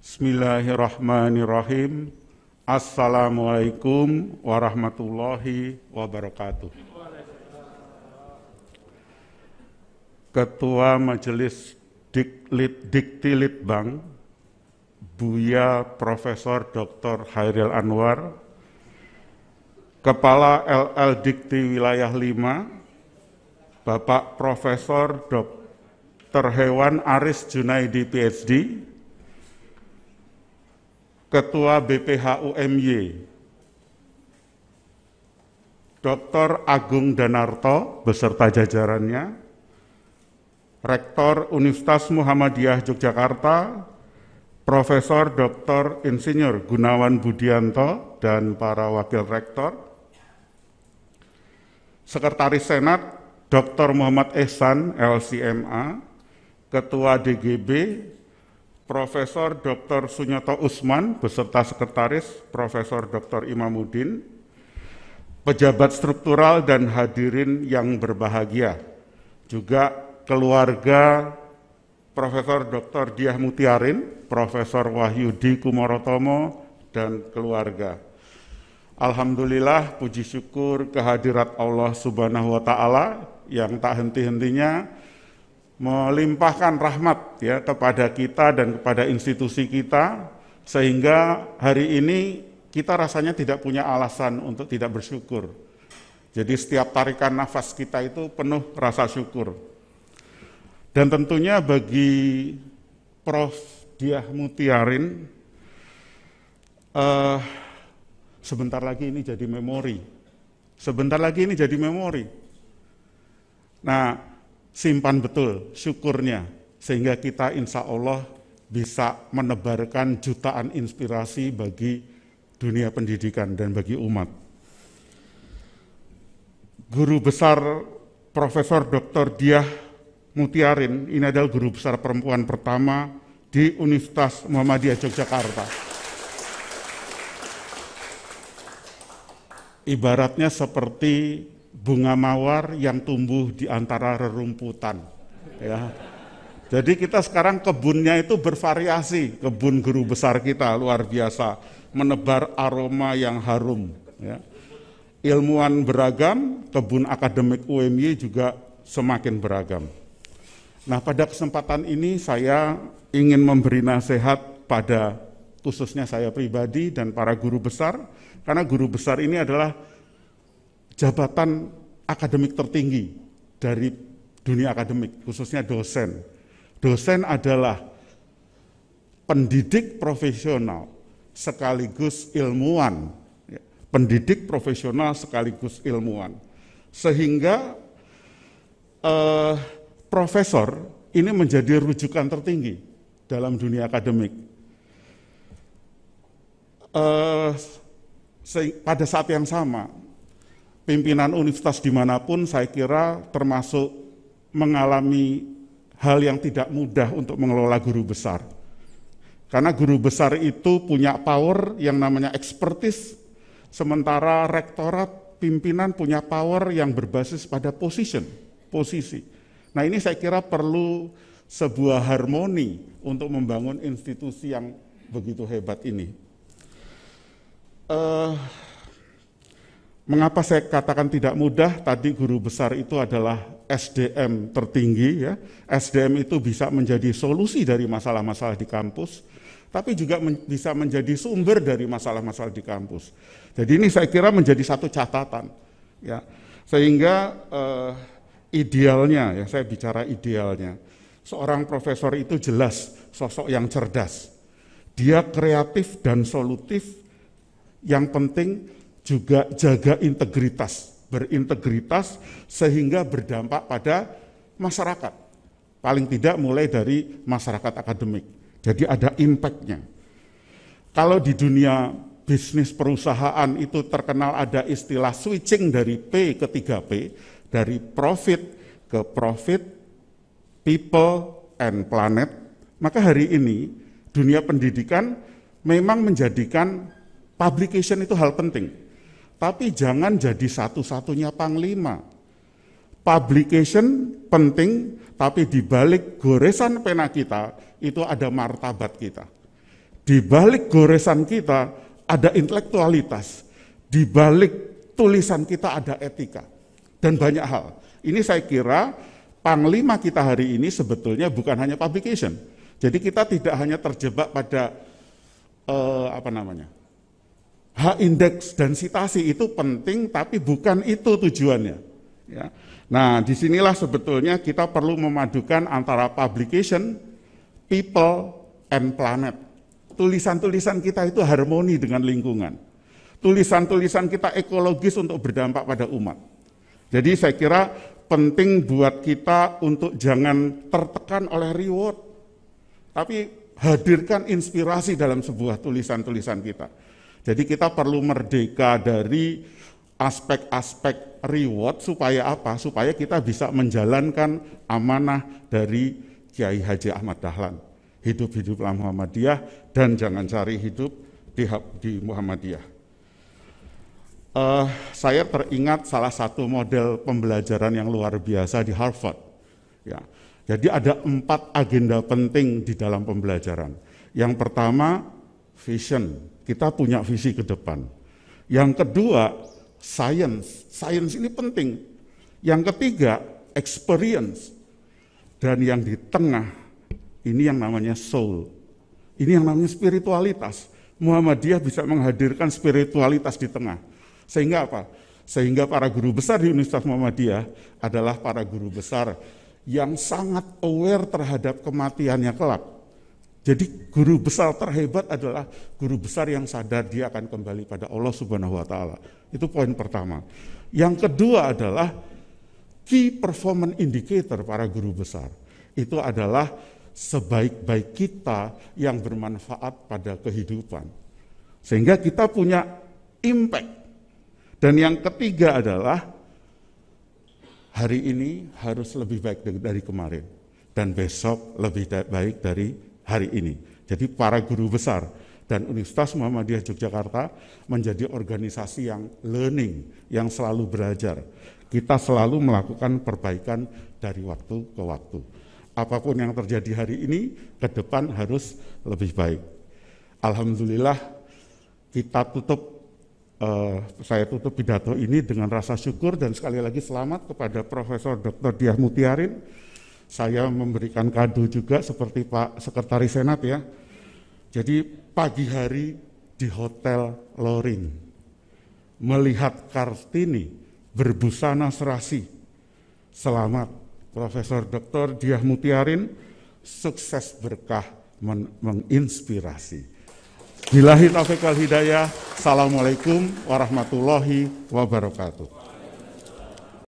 Bismillahirrahmanirrahim. Assalamualaikum warahmatullahi wabarakatuh. Ketua Majelis Diklit, Diktilit Bank, Buya Profesor Dr. Hairil Anwar, Kepala LL Dikti Wilayah 5, Bapak Profesor Dr. Hewan Aris Junaidi PhD, Ketua BPH UMY, Dr. Agung Danarto beserta jajarannya, Rektor Universitas Muhammadiyah Yogyakarta, Profesor Dr. Insinyur Gunawan Budianto dan para wakil rektor, Sekretaris Senat Dr. Muhammad Ehsan LCMA, Ketua DGB Profesor Dr. Sunyoto Usman beserta sekretaris Profesor Dr. Imamuddin, pejabat struktural dan hadirin yang berbahagia. Juga keluarga Profesor Dr. Diah Mutiarin, Profesor Wahyudi Kumorotomo, dan keluarga. Alhamdulillah puji syukur kehadirat Allah Subhanahu wa taala yang tak henti-hentinya melimpahkan rahmat ya kepada kita dan kepada institusi kita sehingga hari ini kita rasanya tidak punya alasan untuk tidak bersyukur. Jadi setiap tarikan nafas kita itu penuh rasa syukur. Dan tentunya bagi Prof. Diah Mutiarin, uh, Sebentar lagi ini jadi memori. Sebentar lagi ini jadi memori. Nah, simpan betul syukurnya sehingga kita insya Allah bisa menebarkan jutaan inspirasi bagi dunia pendidikan dan bagi umat. Guru besar Profesor Dr. Diah Mutiarin, ini adalah guru besar perempuan pertama di Universitas Muhammadiyah Yogyakarta. ibaratnya seperti bunga mawar yang tumbuh di antara rerumputan. Ya. Jadi kita sekarang kebunnya itu bervariasi, kebun guru besar kita luar biasa, menebar aroma yang harum. Ya. Ilmuwan beragam, kebun akademik UMY juga semakin beragam. Nah pada kesempatan ini saya ingin memberi nasihat pada khususnya saya pribadi dan para guru besar, karena guru besar ini adalah jabatan akademik tertinggi dari dunia akademik, khususnya dosen. Dosen adalah pendidik profesional sekaligus ilmuwan. Pendidik profesional sekaligus ilmuwan. Sehingga eh, profesor ini menjadi rujukan tertinggi dalam dunia akademik. Uh, pada saat yang sama, pimpinan universitas dimanapun saya kira termasuk mengalami hal yang tidak mudah untuk mengelola guru besar. Karena guru besar itu punya power yang namanya ekspertis, sementara rektorat pimpinan punya power yang berbasis pada position, posisi. Nah ini saya kira perlu sebuah harmoni untuk membangun institusi yang begitu hebat ini uh, mengapa saya katakan tidak mudah? Tadi guru besar itu adalah SDM tertinggi ya. SDM itu bisa menjadi solusi dari masalah-masalah di kampus, tapi juga men bisa menjadi sumber dari masalah-masalah di kampus. Jadi ini saya kira menjadi satu catatan ya. Sehingga uh, idealnya ya saya bicara idealnya. Seorang profesor itu jelas sosok yang cerdas. Dia kreatif dan solutif yang penting juga jaga integritas, berintegritas sehingga berdampak pada masyarakat. Paling tidak mulai dari masyarakat akademik. Jadi ada impact-nya. Kalau di dunia bisnis perusahaan itu terkenal ada istilah switching dari P ke 3P, dari profit ke profit, people and planet, maka hari ini dunia pendidikan memang menjadikan Publication itu hal penting. Tapi jangan jadi satu-satunya panglima. Publication penting, tapi di balik goresan pena kita itu ada martabat kita. Di balik goresan kita ada intelektualitas. Di balik tulisan kita ada etika dan banyak hal. Ini saya kira panglima kita hari ini sebetulnya bukan hanya publication. Jadi kita tidak hanya terjebak pada uh, apa namanya? H indeks densitasi itu penting tapi bukan itu tujuannya. Ya. Nah, disinilah sebetulnya kita perlu memadukan antara publication, people, and planet. Tulisan-tulisan kita itu harmoni dengan lingkungan. Tulisan-tulisan kita ekologis untuk berdampak pada umat. Jadi saya kira penting buat kita untuk jangan tertekan oleh reward, tapi hadirkan inspirasi dalam sebuah tulisan-tulisan kita. Jadi kita perlu merdeka dari aspek-aspek reward supaya apa? Supaya kita bisa menjalankan amanah dari Kiai Haji Ahmad Dahlan. Hidup-hiduplah Muhammadiyah dan jangan cari hidup di, di Muhammadiyah. Uh, saya teringat salah satu model pembelajaran yang luar biasa di Harvard. Ya. Jadi ada empat agenda penting di dalam pembelajaran. Yang pertama, vision kita punya visi ke depan. Yang kedua, science. Science ini penting. Yang ketiga, experience. Dan yang di tengah, ini yang namanya soul. Ini yang namanya spiritualitas. Muhammadiyah bisa menghadirkan spiritualitas di tengah. Sehingga apa? Sehingga para guru besar di Universitas Muhammadiyah adalah para guru besar yang sangat aware terhadap kematiannya kelak jadi guru besar terhebat adalah guru besar yang sadar dia akan kembali pada Allah Subhanahu wa taala. Itu poin pertama. Yang kedua adalah key performance indicator para guru besar. Itu adalah sebaik-baik kita yang bermanfaat pada kehidupan. Sehingga kita punya impact. Dan yang ketiga adalah hari ini harus lebih baik dari kemarin dan besok lebih baik dari hari ini. Jadi para guru besar dan Universitas Muhammadiyah Yogyakarta menjadi organisasi yang learning, yang selalu belajar. Kita selalu melakukan perbaikan dari waktu ke waktu. Apapun yang terjadi hari ini, ke depan harus lebih baik. Alhamdulillah kita tutup Uh, saya tutup pidato ini dengan rasa syukur dan sekali lagi selamat kepada Profesor Dr. Diah Mutiarin saya memberikan kado juga seperti Pak Sekretaris Senat ya. Jadi pagi hari di Hotel Loring melihat Kartini berbusana serasi. Selamat Profesor Dr. Diah Mutiarin sukses berkah menginspirasi. Bilahi taufiq hidayah. Assalamualaikum warahmatullahi wabarakatuh.